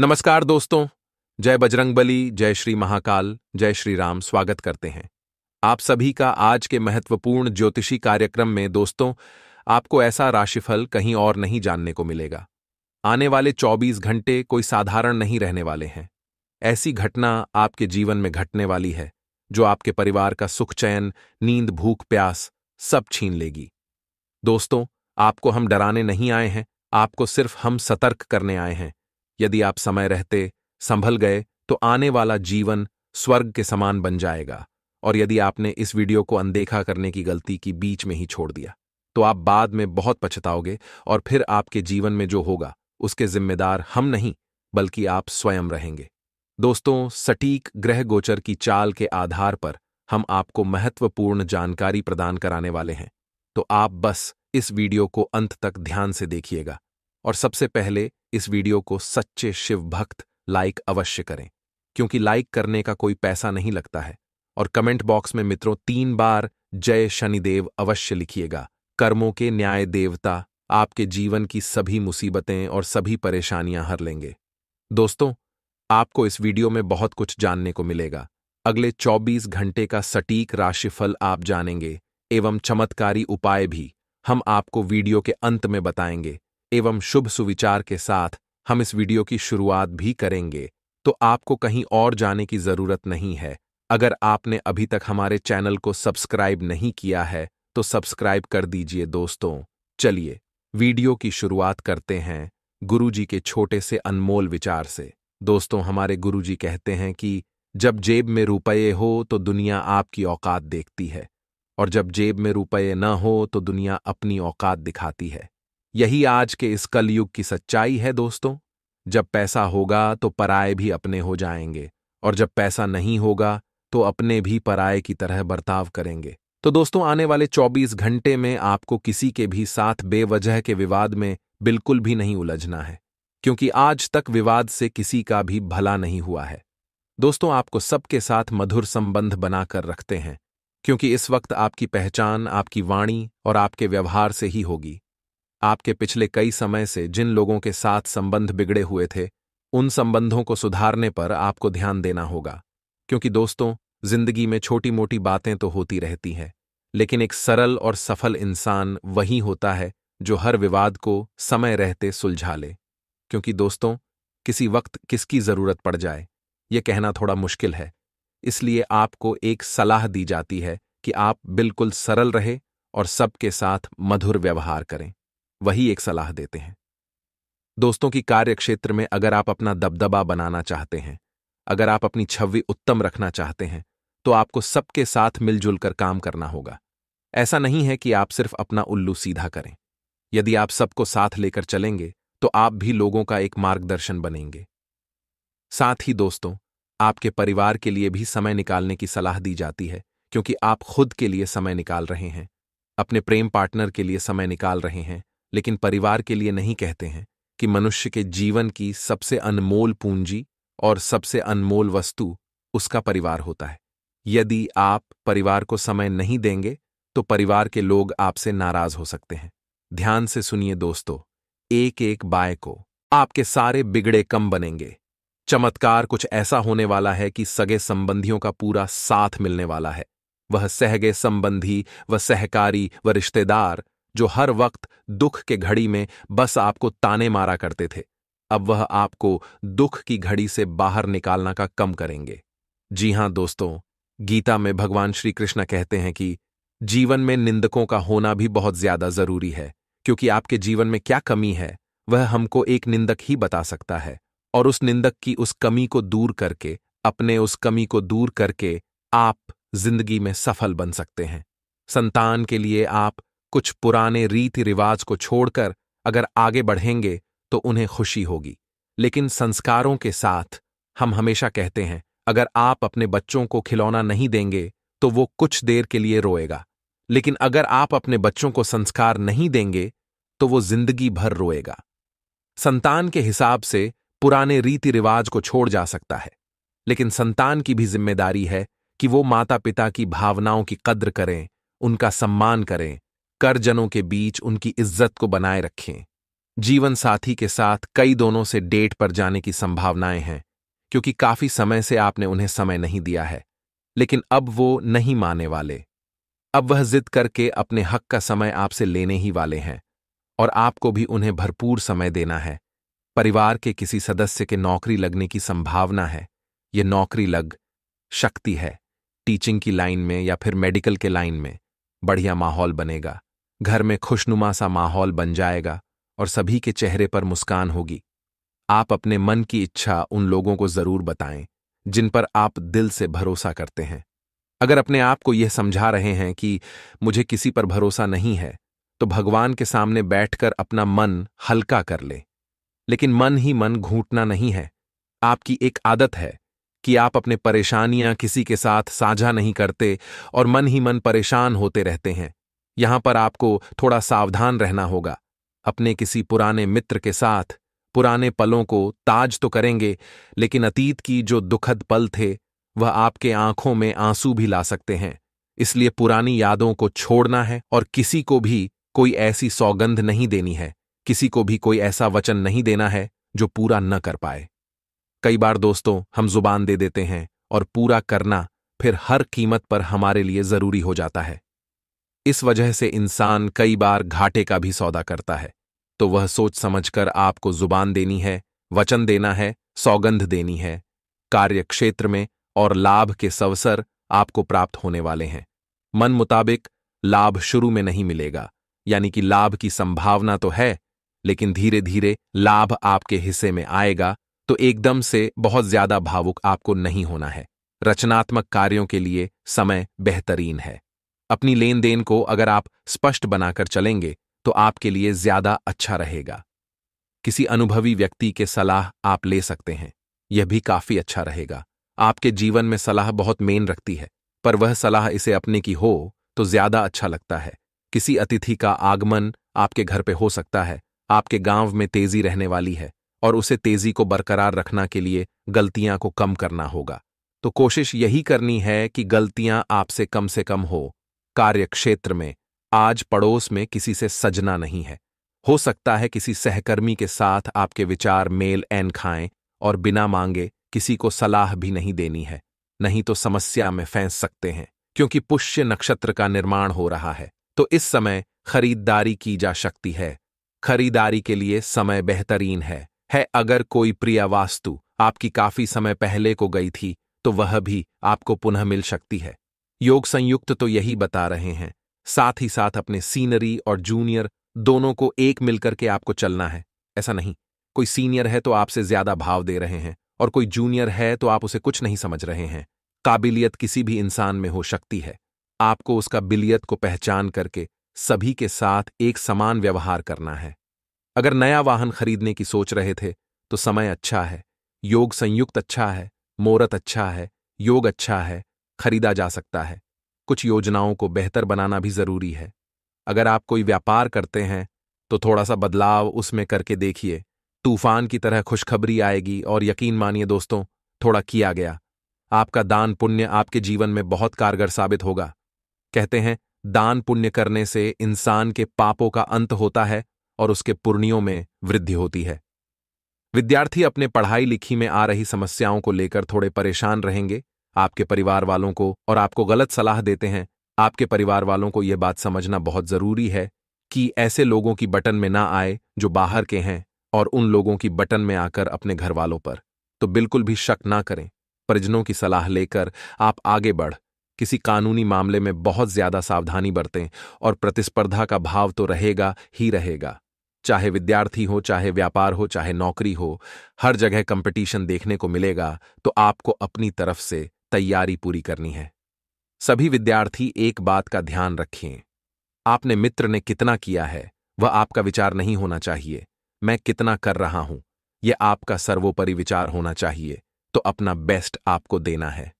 नमस्कार दोस्तों जय बजरंगबली जय श्री महाकाल जय श्री राम स्वागत करते हैं आप सभी का आज के महत्वपूर्ण ज्योतिषी कार्यक्रम में दोस्तों आपको ऐसा राशिफल कहीं और नहीं जानने को मिलेगा आने वाले 24 घंटे कोई साधारण नहीं रहने वाले हैं ऐसी घटना आपके जीवन में घटने वाली है जो आपके परिवार का सुख चयन नींद भूख प्यास सब छीन लेगी दोस्तों आपको हम डराने नहीं आए हैं आपको सिर्फ हम सतर्क करने आए हैं यदि आप समय रहते संभल गए तो आने वाला जीवन स्वर्ग के समान बन जाएगा और यदि आपने इस वीडियो को अनदेखा करने की गलती की बीच में ही छोड़ दिया तो आप बाद में बहुत पछताओगे और फिर आपके जीवन में जो होगा उसके जिम्मेदार हम नहीं बल्कि आप स्वयं रहेंगे दोस्तों सटीक ग्रह गोचर की चाल के आधार पर हम आपको महत्वपूर्ण जानकारी प्रदान कराने वाले हैं तो आप बस इस वीडियो को अंत तक ध्यान से देखिएगा और सबसे पहले इस वीडियो को सच्चे शिव भक्त लाइक अवश्य करें क्योंकि लाइक करने का कोई पैसा नहीं लगता है और कमेंट बॉक्स में मित्रों तीन बार जय शनिदेव अवश्य लिखिएगा कर्मों के न्याय देवता आपके जीवन की सभी मुसीबतें और सभी परेशानियां हर लेंगे दोस्तों आपको इस वीडियो में बहुत कुछ जानने को मिलेगा अगले 24 घंटे का सटीक राशिफल आप जानेंगे एवं चमत्कारी उपाय भी हम आपको वीडियो के अंत में बताएंगे एवं शुभ सुविचार के साथ हम इस वीडियो की शुरुआत भी करेंगे तो आपको कहीं और जाने की जरूरत नहीं है अगर आपने अभी तक हमारे चैनल को सब्सक्राइब नहीं किया है तो सब्सक्राइब कर दीजिए दोस्तों चलिए वीडियो की शुरुआत करते हैं गुरुजी के छोटे से अनमोल विचार से दोस्तों हमारे गुरुजी कहते हैं कि जब जेब में रुपये हो तो दुनिया आपकी औकात देखती है और जब जेब में रुपये न हो तो दुनिया अपनी औकात दिखाती है यही आज के इस कलयुग की सच्चाई है दोस्तों जब पैसा होगा तो पराए भी अपने हो जाएंगे और जब पैसा नहीं होगा तो अपने भी पराए की तरह बर्ताव करेंगे तो दोस्तों आने वाले 24 घंटे में आपको किसी के भी साथ बेवजह के विवाद में बिल्कुल भी नहीं उलझना है क्योंकि आज तक विवाद से किसी का भी भला नहीं हुआ है दोस्तों आपको सबके साथ मधुर संबंध बनाकर रखते हैं क्योंकि इस वक्त आपकी पहचान आपकी वाणी और आपके व्यवहार से ही होगी आपके पिछले कई समय से जिन लोगों के साथ संबंध बिगड़े हुए थे उन संबंधों को सुधारने पर आपको ध्यान देना होगा क्योंकि दोस्तों जिंदगी में छोटी मोटी बातें तो होती रहती हैं लेकिन एक सरल और सफल इंसान वही होता है जो हर विवाद को समय रहते सुलझा ले क्योंकि दोस्तों किसी वक्त किसकी जरूरत पड़ जाए यह कहना थोड़ा मुश्किल है इसलिए आपको एक सलाह दी जाती है कि आप बिल्कुल सरल रहे और सबके साथ मधुर व्यवहार करें वही एक सलाह देते हैं दोस्तों की कार्य क्षेत्र में अगर आप अपना दबदबा बनाना चाहते हैं अगर आप अपनी छवि उत्तम रखना चाहते हैं तो आपको सबके साथ मिलजुल कर काम करना होगा ऐसा नहीं है कि आप सिर्फ अपना उल्लू सीधा करें यदि आप सबको साथ लेकर चलेंगे तो आप भी लोगों का एक मार्गदर्शन बनेंगे साथ ही दोस्तों आपके परिवार के लिए भी समय निकालने की सलाह दी जाती है क्योंकि आप खुद के लिए समय निकाल रहे हैं अपने प्रेम पार्टनर के लिए समय निकाल रहे हैं लेकिन परिवार के लिए नहीं कहते हैं कि मनुष्य के जीवन की सबसे अनमोल पूंजी और सबसे अनमोल वस्तु उसका परिवार होता है यदि आप परिवार को समय नहीं देंगे तो परिवार के लोग आपसे नाराज हो सकते हैं ध्यान से सुनिए दोस्तों एक एक बाय को आपके सारे बिगड़े कम बनेंगे चमत्कार कुछ ऐसा होने वाला है कि सगे संबंधियों का पूरा साथ मिलने वाला है वह सहगे संबंधी व सहकारी व रिश्तेदार जो हर वक्त दुख के घड़ी में बस आपको ताने मारा करते थे अब वह आपको दुख की घड़ी से बाहर निकालना का कम करेंगे जी हां दोस्तों गीता में भगवान श्री कृष्ण कहते हैं कि जीवन में निंदकों का होना भी बहुत ज्यादा जरूरी है क्योंकि आपके जीवन में क्या कमी है वह हमको एक निंदक ही बता सकता है और उस निंदक की उस कमी को दूर करके अपने उस कमी को दूर करके आप जिंदगी में सफल बन सकते हैं संतान के लिए आप कुछ पुराने रीति रिवाज को छोड़कर अगर आगे बढ़ेंगे तो उन्हें खुशी होगी लेकिन संस्कारों के साथ हम हमेशा कहते हैं अगर आप अपने बच्चों को खिलौना नहीं देंगे तो वो कुछ देर के लिए रोएगा लेकिन अगर आप अपने बच्चों को संस्कार नहीं देंगे तो वो जिंदगी भर रोएगा संतान के हिसाब से पुराने रीति रिवाज को छोड़ जा सकता है लेकिन संतान की भी जिम्मेदारी है कि वो माता पिता की भावनाओं की कद्र करें उनका सम्मान करें करजनों के बीच उनकी इज्जत को बनाए रखें जीवन साथी के साथ कई दोनों से डेट पर जाने की संभावनाएं हैं क्योंकि काफी समय से आपने उन्हें समय नहीं दिया है लेकिन अब वो नहीं माने वाले अब वह जिद करके अपने हक का समय आपसे लेने ही वाले हैं और आपको भी उन्हें भरपूर समय देना है परिवार के किसी सदस्य के नौकरी लगने की संभावना है ये नौकरी लग शक्ति है टीचिंग की लाइन में या फिर मेडिकल के लाइन में बढ़िया माहौल बनेगा घर में खुशनुमा सा माहौल बन जाएगा और सभी के चेहरे पर मुस्कान होगी आप अपने मन की इच्छा उन लोगों को जरूर बताएं जिन पर आप दिल से भरोसा करते हैं अगर अपने आप को यह समझा रहे हैं कि मुझे किसी पर भरोसा नहीं है तो भगवान के सामने बैठकर अपना मन हल्का कर ले। लेकिन मन ही मन घूटना नहीं है आपकी एक आदत है कि आप अपने परेशानियां किसी के साथ साझा नहीं करते और मन ही मन परेशान होते रहते हैं यहां पर आपको थोड़ा सावधान रहना होगा अपने किसी पुराने मित्र के साथ पुराने पलों को ताज तो करेंगे लेकिन अतीत की जो दुखद पल थे वह आपके आंखों में आंसू भी ला सकते हैं इसलिए पुरानी यादों को छोड़ना है और किसी को भी कोई ऐसी सौगंध नहीं देनी है किसी को भी कोई ऐसा वचन नहीं देना है जो पूरा न कर पाए कई बार दोस्तों हम जुबान दे देते हैं और पूरा करना फिर हर कीमत पर हमारे लिए जरूरी हो जाता है इस वजह से इंसान कई बार घाटे का भी सौदा करता है तो वह सोच समझकर आपको जुबान देनी है वचन देना है सौगंध देनी है कार्य क्षेत्र में और लाभ के सवसर आपको प्राप्त होने वाले हैं मन मुताबिक लाभ शुरू में नहीं मिलेगा यानी कि लाभ की संभावना तो है लेकिन धीरे धीरे लाभ आपके हिस्से में आएगा तो एकदम से बहुत ज्यादा भावुक आपको नहीं होना है रचनात्मक कार्यों के लिए समय बेहतरीन है अपनी लेन देन को अगर आप स्पष्ट बनाकर चलेंगे तो आपके लिए ज्यादा अच्छा रहेगा किसी अनुभवी व्यक्ति के सलाह आप ले सकते हैं यह भी काफी अच्छा रहेगा आपके जीवन में सलाह बहुत मेन रखती है पर वह सलाह इसे अपने की हो तो ज्यादा अच्छा लगता है किसी अतिथि का आगमन आपके घर पे हो सकता है आपके गांव में तेजी रहने वाली है और उसे तेजी को बरकरार रखना के लिए गलतियां को कम करना होगा तो कोशिश यही करनी है कि गलतियां आपसे कम से कम हो कार्यक्षेत्र में आज पड़ोस में किसी से सजना नहीं है हो सकता है किसी सहकर्मी के साथ आपके विचार मेल एन खाएं और बिना मांगे किसी को सलाह भी नहीं देनी है नहीं तो समस्या में फैंस सकते हैं क्योंकि पुष्य नक्षत्र का निर्माण हो रहा है तो इस समय खरीदारी की जा सकती है खरीदारी के लिए समय बेहतरीन है है अगर कोई प्रिय वास्तु आपकी काफी समय पहले को गई थी तो वह भी आपको पुनः मिल सकती है योग संयुक्त तो यही बता रहे हैं साथ ही साथ अपने सीनरी और जूनियर दोनों को एक मिलकर के आपको चलना है ऐसा नहीं कोई सीनियर है तो आपसे ज्यादा भाव दे रहे हैं और कोई जूनियर है तो आप उसे कुछ नहीं समझ रहे हैं काबिलियत किसी भी इंसान में हो सकती है आपको उसका बिलियत को पहचान करके सभी के साथ एक समान व्यवहार करना है अगर नया वाहन खरीदने की सोच रहे थे तो समय अच्छा है योग संयुक्त अच्छा है मोरत अच्छा है योग अच्छा है खरीदा जा सकता है कुछ योजनाओं को बेहतर बनाना भी जरूरी है अगर आप कोई व्यापार करते हैं तो थोड़ा सा बदलाव उसमें करके देखिए तूफान की तरह खुशखबरी आएगी और यकीन मानिए दोस्तों थोड़ा किया गया आपका दान पुण्य आपके जीवन में बहुत कारगर साबित होगा कहते हैं दान पुण्य करने से इंसान के पापों का अंत होता है और उसके पुर्णियों में वृद्धि होती है विद्यार्थी अपने पढ़ाई लिखी में आ रही समस्याओं को लेकर थोड़े परेशान रहेंगे आपके परिवार वालों को और आपको गलत सलाह देते हैं आपके परिवार वालों को यह बात समझना बहुत जरूरी है कि ऐसे लोगों की बटन में ना आए जो बाहर के हैं और उन लोगों की बटन में आकर अपने घर वालों पर तो बिल्कुल भी शक ना करें परिजनों की सलाह लेकर आप आगे बढ़ किसी कानूनी मामले में बहुत ज्यादा सावधानी बरतें और प्रतिस्पर्धा का भाव तो रहेगा ही रहेगा चाहे विद्यार्थी हो चाहे व्यापार हो चाहे नौकरी हो हर जगह कंपटीशन देखने को मिलेगा तो आपको अपनी तरफ से तैयारी पूरी करनी है सभी विद्यार्थी एक बात का ध्यान रखें आपने मित्र ने कितना किया है वह आपका विचार नहीं होना चाहिए मैं कितना कर रहा हूं यह आपका सर्वोपरि विचार होना चाहिए तो अपना बेस्ट आपको देना है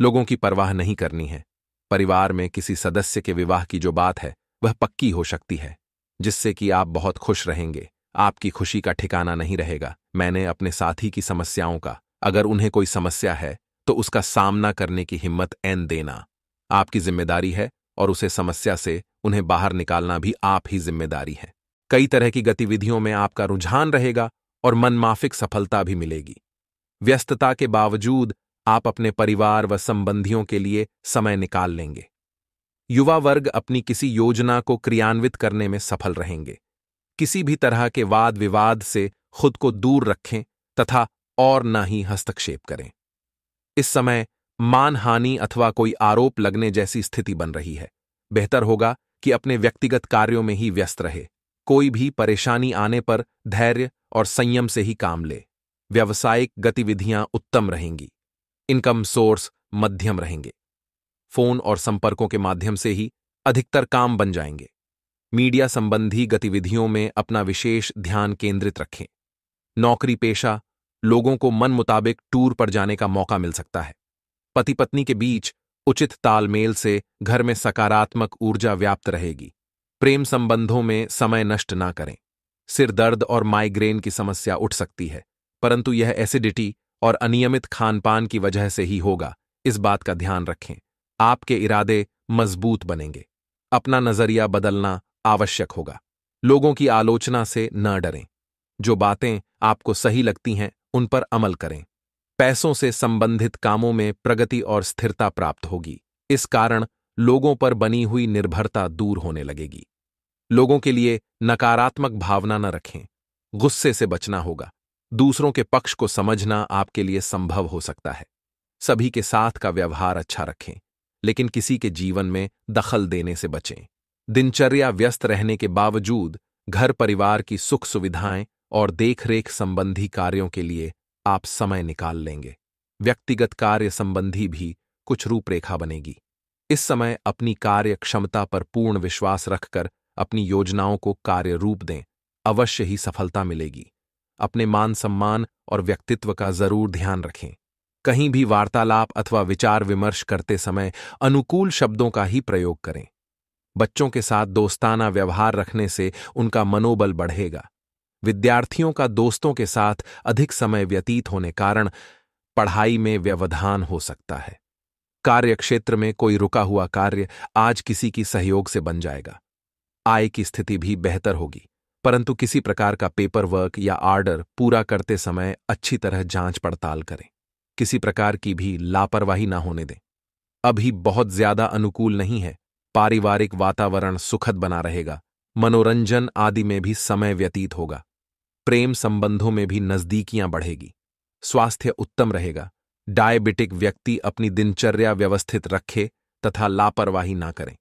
लोगों की परवाह नहीं करनी है परिवार में किसी सदस्य के विवाह की जो बात है वह पक्की हो सकती है जिससे कि आप बहुत खुश रहेंगे आपकी खुशी का ठिकाना नहीं रहेगा मैंने अपने साथी की समस्याओं का अगर उन्हें कोई समस्या है तो उसका सामना करने की हिम्मत एन देना आपकी जिम्मेदारी है और उसे समस्या से उन्हें बाहर निकालना भी आप ही जिम्मेदारी है कई तरह की गतिविधियों में आपका रुझान रहेगा और मनमाफिक सफलता भी मिलेगी व्यस्तता के बावजूद आप अपने परिवार व संबंधियों के लिए समय निकाल लेंगे युवा वर्ग अपनी किसी योजना को क्रियान्वित करने में सफल रहेंगे किसी भी तरह के वाद विवाद से खुद को दूर रखें तथा और न ही हस्तक्षेप करें इस समय मानहानि अथवा कोई आरोप लगने जैसी स्थिति बन रही है बेहतर होगा कि अपने व्यक्तिगत कार्यों में ही व्यस्त रहे कोई भी परेशानी आने पर धैर्य और संयम से ही काम ले व्यावसायिक गतिविधियां उत्तम रहेंगी इनकम सोर्स मध्यम रहेंगे फोन और संपर्कों के माध्यम से ही अधिकतर काम बन जाएंगे मीडिया संबंधी गतिविधियों में अपना विशेष ध्यान केंद्रित रखें नौकरी पेशा लोगों को मन मुताबिक टूर पर जाने का मौका मिल सकता है पति पत्नी के बीच उचित तालमेल से घर में सकारात्मक ऊर्जा व्याप्त रहेगी प्रेम संबंधों में समय नष्ट ना करें सिर दर्द और माइग्रेन की समस्या उठ सकती है परंतु यह एसिडिटी और अनियमित खान पान की वजह से ही होगा इस बात का ध्यान रखें आपके इरादे मजबूत बनेंगे अपना नजरिया बदलना आवश्यक होगा लोगों की आलोचना से न डरें जो बातें आपको सही लगती हैं उन पर अमल करें पैसों से संबंधित कामों में प्रगति और स्थिरता प्राप्त होगी इस कारण लोगों पर बनी हुई निर्भरता दूर होने लगेगी लोगों के लिए नकारात्मक भावना न रखें गुस्से से बचना होगा दूसरों के पक्ष को समझना आपके लिए संभव हो सकता है सभी के साथ का व्यवहार अच्छा रखें लेकिन किसी के जीवन में दखल देने से बचें दिनचर्या व्यस्त रहने के बावजूद घर परिवार की सुख सुविधाएं और देखरेख संबंधी कार्यों के लिए आप समय निकाल लेंगे व्यक्तिगत कार्य संबंधी भी कुछ रूपरेखा बनेगी इस समय अपनी कार्य क्षमता पर पूर्ण विश्वास रखकर अपनी योजनाओं को कार्य रूप दें अवश्य ही सफलता मिलेगी अपने मान सम्मान और व्यक्तित्व का जरूर ध्यान रखें कहीं भी वार्तालाप अथवा विचार विमर्श करते समय अनुकूल शब्दों का ही प्रयोग करें बच्चों के साथ दोस्ताना व्यवहार रखने से उनका मनोबल बढ़ेगा विद्यार्थियों का दोस्तों के साथ अधिक समय व्यतीत होने कारण पढ़ाई में व्यवधान हो सकता है कार्यक्षेत्र में कोई रुका हुआ कार्य आज किसी की सहयोग से बन जाएगा आय की स्थिति भी बेहतर होगी परंतु किसी प्रकार का पेपर वर्क या आर्डर पूरा करते समय अच्छी तरह जांच पड़ताल करें किसी प्रकार की भी लापरवाही ना होने दें अभी बहुत ज्यादा अनुकूल नहीं है पारिवारिक वातावरण सुखद बना रहेगा मनोरंजन आदि में भी समय व्यतीत होगा प्रेम संबंधों में भी नजदीकियां बढ़ेगी स्वास्थ्य उत्तम रहेगा डायबिटिक व्यक्ति अपनी दिनचर्या व्यवस्थित रखे तथा लापरवाही ना करें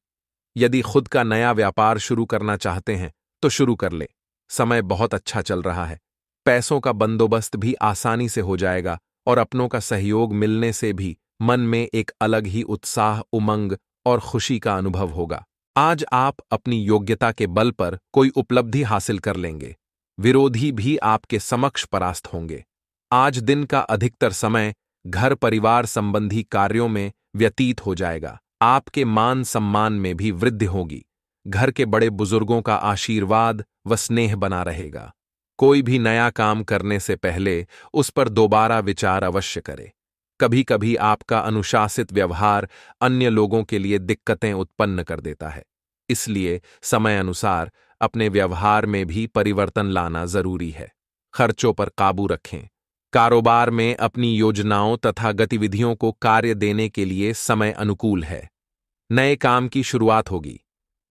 यदि खुद का नया व्यापार शुरू करना चाहते हैं तो शुरू कर ले समय बहुत अच्छा चल रहा है पैसों का बंदोबस्त भी आसानी से हो जाएगा और अपनों का सहयोग मिलने से भी मन में एक अलग ही उत्साह उमंग और खुशी का अनुभव होगा आज आप अपनी योग्यता के बल पर कोई उपलब्धि हासिल कर लेंगे विरोधी भी आपके समक्ष परास्त होंगे आज दिन का अधिकतर समय घर परिवार संबंधी कार्यों में व्यतीत हो जाएगा आपके मान सम्मान में भी वृद्धि होगी घर के बड़े बुजुर्गों का आशीर्वाद व स्नेह बना रहेगा कोई भी नया काम करने से पहले उस पर दोबारा विचार अवश्य करें कभी कभी आपका अनुशासित व्यवहार अन्य लोगों के लिए दिक्कतें उत्पन्न कर देता है इसलिए समय अनुसार अपने व्यवहार में भी परिवर्तन लाना जरूरी है खर्चों पर काबू रखें कारोबार में अपनी योजनाओं तथा गतिविधियों को कार्य देने के लिए समय अनुकूल है नए काम की शुरुआत होगी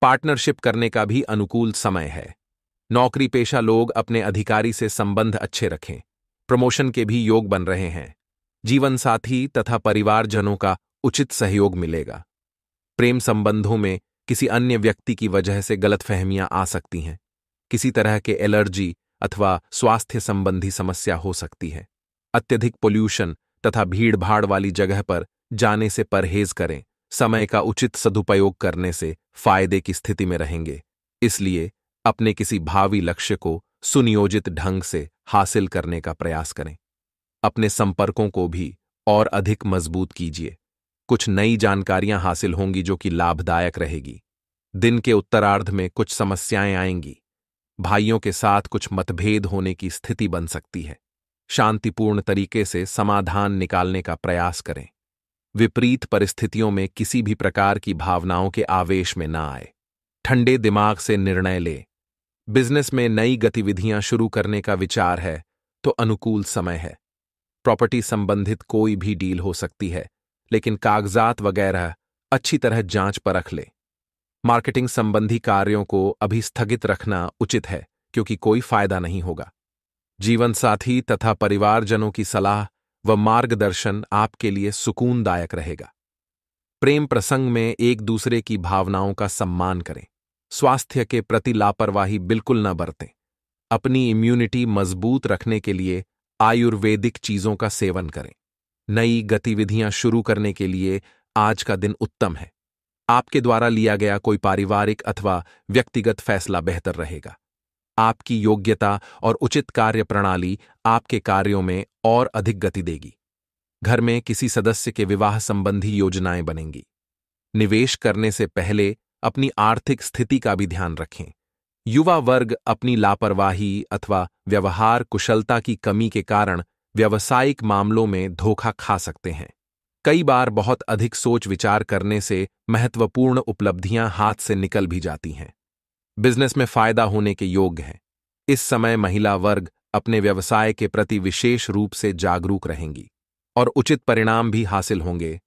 पार्टनरशिप करने का भी अनुकूल समय है नौकरी पेशा लोग अपने अधिकारी से संबंध अच्छे रखें प्रमोशन के भी योग बन रहे हैं जीवन साथी तथा परिवारजनों का उचित सहयोग मिलेगा प्रेम संबंधों में किसी अन्य व्यक्ति की वजह से गलतफहमियां आ सकती हैं किसी तरह के एलर्जी अथवा स्वास्थ्य संबंधी समस्या हो सकती है अत्यधिक पोल्यूशन तथा भीड़भाड़ वाली जगह पर जाने से परहेज करें समय का उचित सदुपयोग करने से फायदे की स्थिति में रहेंगे इसलिए अपने किसी भावी लक्ष्य को सुनियोजित ढंग से हासिल करने का प्रयास करें अपने संपर्कों को भी और अधिक मजबूत कीजिए कुछ नई जानकारियां हासिल होंगी जो कि लाभदायक रहेगी दिन के उत्तरार्ध में कुछ समस्याएं आएंगी भाइयों के साथ कुछ मतभेद होने की स्थिति बन सकती है शांतिपूर्ण तरीके से समाधान निकालने का प्रयास करें विपरीत परिस्थितियों में किसी भी प्रकार की भावनाओं के आवेश में ना आए ठंडे दिमाग से निर्णय लें बिजनेस में नई गतिविधियां शुरू करने का विचार है तो अनुकूल समय है प्रॉपर्टी संबंधित कोई भी डील हो सकती है लेकिन कागजात वगैरह अच्छी तरह जांच रख ले मार्केटिंग संबंधी कार्यों को अभी स्थगित रखना उचित है क्योंकि कोई फायदा नहीं होगा जीवन साथी तथा परिवारजनों की सलाह व मार्गदर्शन आपके लिए सुकूनदायक रहेगा प्रेम प्रसंग में एक दूसरे की भावनाओं का सम्मान करें स्वास्थ्य के प्रति लापरवाही बिल्कुल न बरतें अपनी इम्यूनिटी मजबूत रखने के लिए आयुर्वेदिक चीजों का सेवन करें नई गतिविधियां शुरू करने के लिए आज का दिन उत्तम है आपके द्वारा लिया गया कोई पारिवारिक अथवा व्यक्तिगत फैसला बेहतर रहेगा आपकी योग्यता और उचित कार्य प्रणाली आपके कार्यों में और अधिक गति देगी घर में किसी सदस्य के विवाह संबंधी योजनाएं बनेंगी निवेश करने से पहले अपनी आर्थिक स्थिति का भी ध्यान रखें युवा वर्ग अपनी लापरवाही अथवा व्यवहार कुशलता की कमी के कारण व्यवसायिक मामलों में धोखा खा सकते हैं कई बार बहुत अधिक सोच विचार करने से महत्वपूर्ण उपलब्धियां हाथ से निकल भी जाती हैं बिजनेस में फायदा होने के योग्य हैं इस समय महिला वर्ग अपने व्यवसाय के प्रति विशेष रूप से जागरूक रहेंगी और उचित परिणाम भी हासिल होंगे